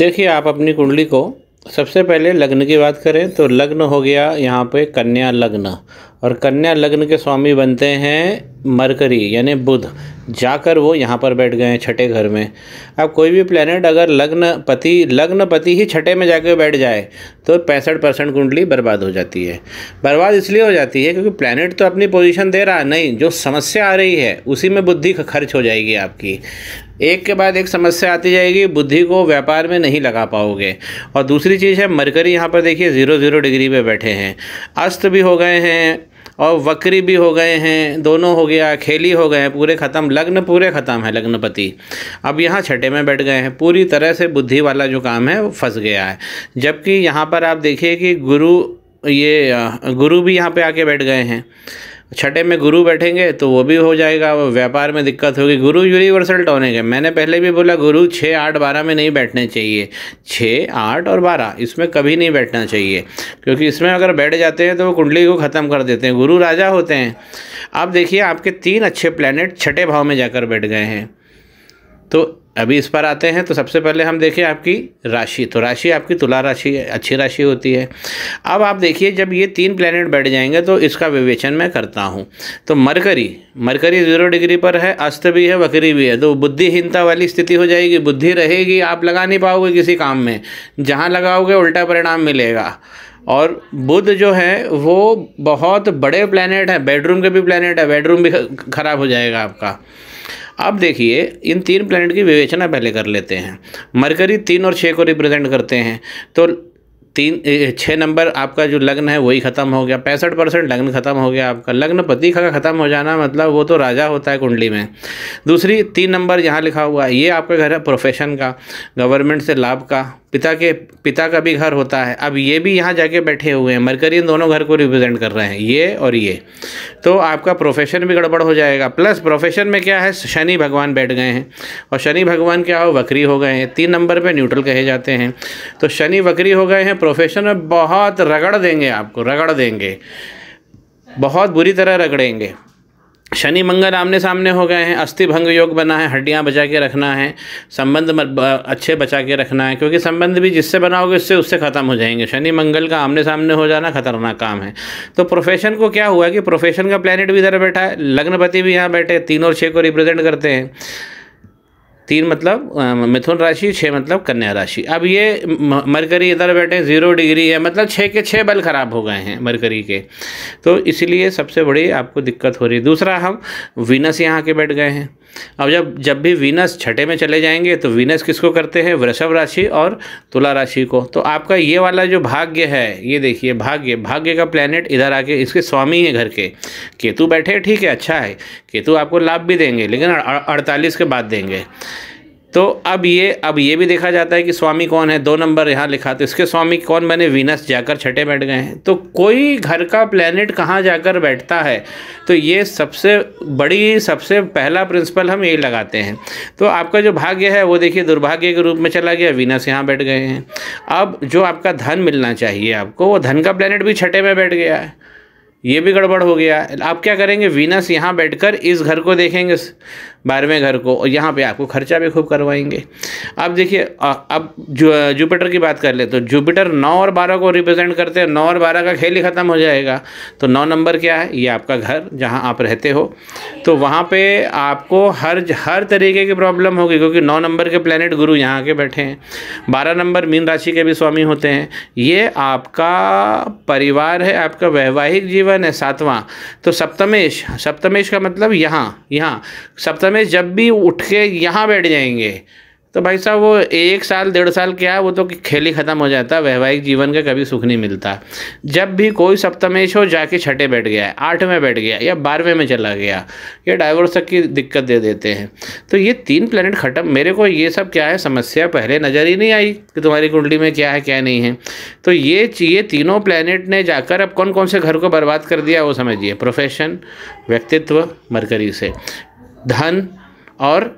देखिए आप अपनी कुंडली को सबसे पहले लग्न की बात करें तो लग्न हो गया यहाँ पे कन्या लग्न और कन्या लग्न के स्वामी बनते हैं मरकरी यानी बुध जाकर वो यहाँ पर बैठ गए हैं छठे घर में अब कोई भी प्लेनेट अगर लग्न पति लग्न पति ही छठे में जाकर बैठ जाए तो पैंसठ परसेंट कुंडली बर्बाद हो जाती है बर्बाद इसलिए हो जाती है क्योंकि प्लेनेट तो अपनी पोजीशन दे रहा है नहीं जो समस्या आ रही है उसी में बुद्धि खर्च हो जाएगी आपकी एक के बाद एक समस्या आती जाएगी बुद्धि को व्यापार में नहीं लगा पाओगे और दूसरी चीज़ है मरकरी यहाँ पर देखिए ज़ीरो ज़ीरो डिग्री पे बैठे हैं अस्त भी हो गए हैं और वक्री भी हो गए हैं दोनों हो गया खेली हो गए हैं पूरे ख़त्म लग्न पूरे ख़त्म है लग्नपति अब यहाँ छठे में बैठ गए हैं पूरी तरह से बुद्धि वाला जो काम है वो फंस गया है जबकि यहाँ पर आप देखिए कि गुरु ये गुरु भी यहाँ पे आके बैठ गए हैं छठे में गुरु बैठेंगे तो वो भी हो जाएगा व्यापार में दिक्कत होगी गुरु यूनिवर्सल टोने है मैंने पहले भी बोला गुरु छः आठ बारह में नहीं बैठने चाहिए छः आठ और बारह इसमें कभी नहीं बैठना चाहिए क्योंकि इसमें अगर बैठ जाते हैं तो वो कुंडली को ख़त्म कर देते हैं गुरु राजा होते हैं अब देखिए आपके तीन अच्छे प्लानट छठे भाव में जाकर बैठ गए हैं तो अभी इस पर आते हैं तो सबसे पहले हम देखें आपकी राशि तो राशि आपकी तुला राशि अच्छी राशि होती है अब आप देखिए जब ये तीन प्लैनेट बैठ जाएंगे तो इसका विवेचन मैं करता हूँ तो मरकरी मरकरी जीरो डिग्री पर है अस्त भी है वक्री भी है तो बुद्धिहीनता वाली स्थिति हो जाएगी बुद्धि रहेगी आप लगा नहीं पाओगे किसी काम में जहाँ लगाओगे उल्टा परिणाम मिलेगा और बुध जो है वो बहुत बड़े प्लानट हैं बेडरूम के भी प्लानट है बेडरूम भी खराब हो जाएगा आपका अब देखिए इन तीन प्लैनेट की विवेचना पहले कर लेते हैं मरकरी तीन और छः को रिप्रेजेंट करते हैं तो तीन छः नंबर आपका जो लग्न है वही ख़त्म हो गया पैंसठ परसेंट लग्न ख़त्म हो गया आपका लग्न पति का ख़त्म हो जाना मतलब वो तो राजा होता है कुंडली में दूसरी तीन नंबर यहाँ लिखा हुआ है ये आपका घर है प्रोफेशन का गवर्नमेंट से लाभ का पिता के पिता का भी घर होता है अब ये भी यहाँ जाके बैठे हुए हैं मरकरी इन दोनों घर को रिप्रेजेंट कर रहे हैं ये और ये तो आपका प्रोफेशन भी गड़बड़ हो जाएगा प्लस प्रोफेशन में क्या है शनि भगवान बैठ गए हैं और शनि भगवान क्या हो वक्री हो गए हैं तीन नंबर पर न्यूट्रल कहे जाते हैं तो शनि वक्री हो गए हैं प्रोफेशन में बहुत रगड़ देंगे आपको रगड़ देंगे बहुत बुरी तरह रगड़ेंगे शनि मंगल आमने सामने हो गए हैं अस्थि भंग योग बना है हड्डियाँ बचा के रखना है संबंध अच्छे बचा के रखना है क्योंकि संबंध भी जिससे बनाओगे उससे उससे ख़त्म हो जाएंगे शनि मंगल का आमने सामने हो जाना खतरनाक काम है तो प्रोफेशन को क्या हुआ कि प्रोफेशन का प्लानट भी इधर बैठा है लग्नपति भी यहाँ बैठे तीन और छः को रिप्रेजेंट करते हैं तीन मतलब मिथुन राशि छः मतलब कन्या राशि अब ये मरकरी इधर बैठे ज़ीरो डिग्री है मतलब छः के छः बल ख़राब हो गए हैं मरकरी के तो इसलिए सबसे बड़ी आपको दिक्कत हो रही है दूसरा हम वीनस यहाँ के बैठ गए हैं अब जब जब भी वीनस छठे में चले जाएंगे तो वीनस किसको करते हैं वृषभ राशि और तुला राशि को तो आपका ये वाला जो भाग्य है ये देखिए भाग्य भाग्य का प्लेनेट इधर आके इसके स्वामी है घर के केतु बैठे ठीक है अच्छा है केतु आपको लाभ भी देंगे लेकिन अड़तालीस के बाद देंगे तो अब ये अब ये भी देखा जाता है कि स्वामी कौन है दो नंबर यहाँ लिखा तो इसके स्वामी कौन बने वीनस जाकर छठे बैठ गए हैं तो कोई घर का प्लेनेट कहाँ जाकर बैठता है तो ये सबसे बड़ी सबसे पहला प्रिंसिपल हम यही लगाते हैं तो आपका जो भाग्य है वो देखिए दुर्भाग्य के रूप में चला गया वीनस यहाँ बैठ गए हैं अब जो आपका धन मिलना चाहिए आपको वो धन का प्लानट भी छठे में बैठ गया है ये भी गड़बड़ हो गया आप क्या करेंगे वीनस यहाँ बैठकर इस घर को देखेंगे बारहवें घर को और यहाँ पे आपको खर्चा भी खूब करवाएंगे अब देखिए अब जुपिटर की बात कर ले तो जुपिटर नौ और बारह को रिप्रेजेंट करते हैं नौ और बारह का खेल ही ख़त्म हो जाएगा तो नौ नंबर क्या है ये आपका घर जहाँ आप रहते हो तो वहाँ पे आपको हर हर तरीके की प्रॉब्लम होगी क्योंकि नौ नंबर के प्लानट गुरु यहाँ के बैठे हैं बारह नंबर मीन राशि के भी स्वामी होते हैं ये आपका परिवार है आपका वैवाहिक जीवन है सातवां तो सप्तमेश सप्तमेश का मतलब यहाँ यहाँ सप्तम रमेश जब भी उठ के यहाँ बैठ जाएंगे तो भाई साहब वो एक साल डेढ़ साल क्या वो तो खेल ही ख़त्म हो जाता है वैवाहिक जीवन का कभी सुख नहीं मिलता जब भी कोई सप्तमेश हो जाके छठे बैठ गया है आठ में बैठ गया या बारहवें में चला गया या डाइवोर्स तक की दिक्कत दे देते हैं तो ये तीन प्लेनेट ख़त्म मेरे को ये सब क्या है समस्या पहले नज़र ही नहीं आई कि तुम्हारी कुंडली में क्या है क्या नहीं है तो ये ये तीनों प्लानट ने जाकर अब कौन कौन से घर को बर्बाद कर दिया वो समझिए प्रोफेशन व्यक्तित्व मरकरी से धन और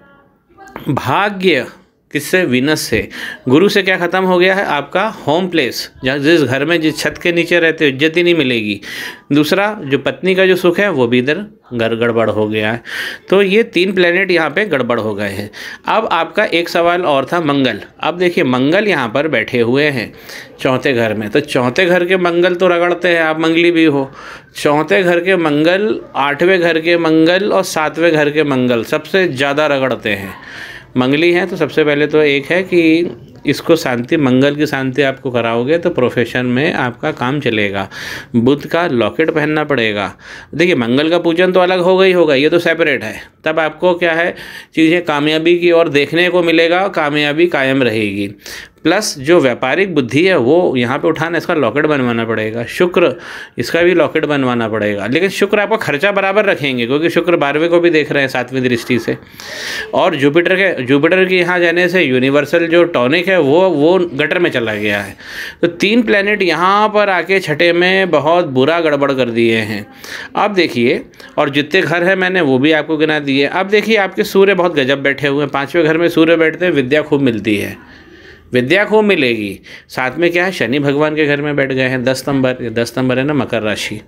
भाग्य किससे विनस से गुरु से क्या ख़त्म हो गया है आपका होम प्लेस जहाँ जिस घर में जिस छत के नीचे रहते हो इज्जत ही नहीं मिलेगी दूसरा जो पत्नी का जो सुख है वो भी इधर घर गड़बड़ हो गया है तो ये तीन प्लेनेट यहाँ पे गड़बड़ हो गए हैं अब आपका एक सवाल और था मंगल अब देखिए मंगल यहाँ पर बैठे हुए हैं चौथे घर में तो चौथे घर के मंगल तो रगड़ते हैं आप मंगली भी हो चौथे घर के मंगल आठवें घर के मंगल और सातवें घर के मंगल सबसे ज़्यादा रगड़ते हैं मंगली है तो सबसे पहले तो एक है कि इसको शांति मंगल की शांति आपको कराओगे तो प्रोफेशन में आपका काम चलेगा बुद्ध का लॉकेट पहनना पड़ेगा देखिए मंगल का पूजन तो अलग होगा ही होगा ये तो सेपरेट है तब आपको क्या है चीज़ें कामयाबी की ओर देखने को मिलेगा कामयाबी कायम रहेगी प्लस जो व्यापारिक बुद्धि है वो यहाँ पे उठाना इसका लॉकेट बनवाना पड़ेगा शुक्र इसका भी लॉकेट बनवाना पड़ेगा लेकिन शुक्र आपका खर्चा बराबर रखेंगे क्योंकि शुक्र बारहवें को भी देख रहे हैं सातवीं दृष्टि से और जुपिटर के जुपिटर के यहाँ जाने से यूनिवर्सल जो टॉनिक है वो वो गटर में चला गया है तो तीन प्लानट यहाँ पर आके छठे में बहुत बुरा गड़बड़ कर दिए हैं अब देखिए और जितने घर हैं मैंने वो भी आपको गिना दिए अब देखिए आपके सूर्य बहुत गजब बैठे हुए हैं पाँचवें घर में सूर्य बैठते हैं विद्या खूब मिलती है विद्या को मिलेगी साथ में क्या है शनि भगवान के घर में बैठ गए हैं दस नंबर ये दस नंबर है ना मकर राशि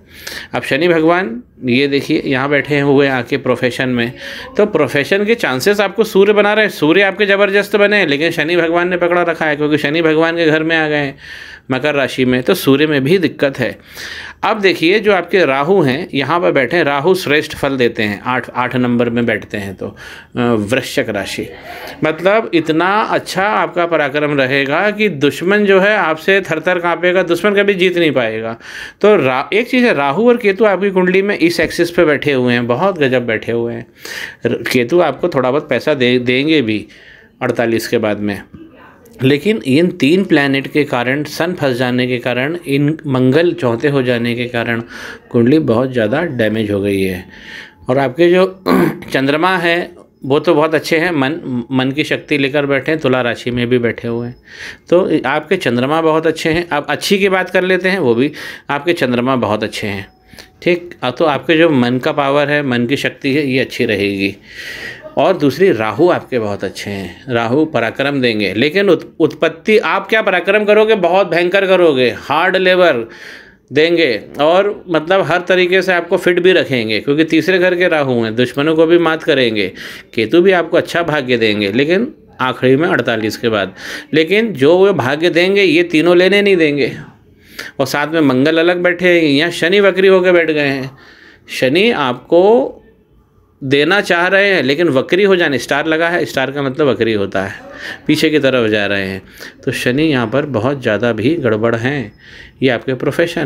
अब शनि भगवान ये देखिए यहाँ बैठे हुए आके प्रोफेशन में तो प्रोफेशन के चांसेस आपको सूर्य बना रहे हैं सूर्य आपके ज़बरदस्त बने लेकिन शनि भगवान ने पकड़ा रखा है क्योंकि शनि भगवान के घर में आ गए हैं मकर राशि में तो सूर्य में भी दिक्कत है अब देखिए जो आपके राहु हैं यहाँ पर बैठे हैं राहु श्रेष्ठ फल देते हैं आठ आठ नंबर में बैठते हैं तो वृश्चक राशि मतलब इतना अच्छा आपका पराक्रम रहेगा कि दुश्मन जो है आपसे थर थर काँपेगा दुश्मन कभी जीत नहीं पाएगा तो रा एक चीज़ है राहु और केतु आपकी कुंडली में इस एक्सिस पे बैठे हुए हैं बहुत गजब बैठे हुए हैं केतु आपको थोड़ा बहुत पैसा दे देंगे भी अड़तालीस के बाद में लेकिन इन तीन प्लैनेट के कारण सन फंस जाने के कारण इन मंगल चौथे हो जाने के कारण कुंडली बहुत ज़्यादा डैमेज हो गई है और आपके जो चंद्रमा है वो तो बहुत अच्छे हैं मन मन की शक्ति लेकर बैठे हैं तुला राशि में भी बैठे हुए हैं तो आपके चंद्रमा बहुत अच्छे हैं आप अच्छी की बात कर लेते हैं वो भी आपके चंद्रमा बहुत अच्छे हैं ठीक तो आपके जो मन का पावर है मन की शक्ति है ये अच्छी रहेगी और दूसरी राहु आपके बहुत अच्छे हैं राहु पराक्रम देंगे लेकिन उत, उत्पत्ति आप क्या पराक्रम करोगे बहुत भयंकर करोगे हार्ड लेबर देंगे और मतलब हर तरीके से आपको फिट भी रखेंगे क्योंकि तीसरे घर के राहु हैं दुश्मनों को भी मात करेंगे केतु भी आपको अच्छा भाग्य देंगे लेकिन आखिरी में अड़तालीस के बाद लेकिन जो वे भाग्य देंगे ये तीनों लेने नहीं देंगे और साथ में मंगल अलग बैठे हैं यहाँ शनि वक्री होकर बैठ गए हैं शनि आपको देना चाह रहे हैं लेकिन वक्री हो जाने स्टार लगा है स्टार का मतलब वक्री होता है पीछे की तरफ जा रहे हैं तो शनि यहाँ पर बहुत ज़्यादा भी गड़बड़ हैं ये आपके प्रोफेशन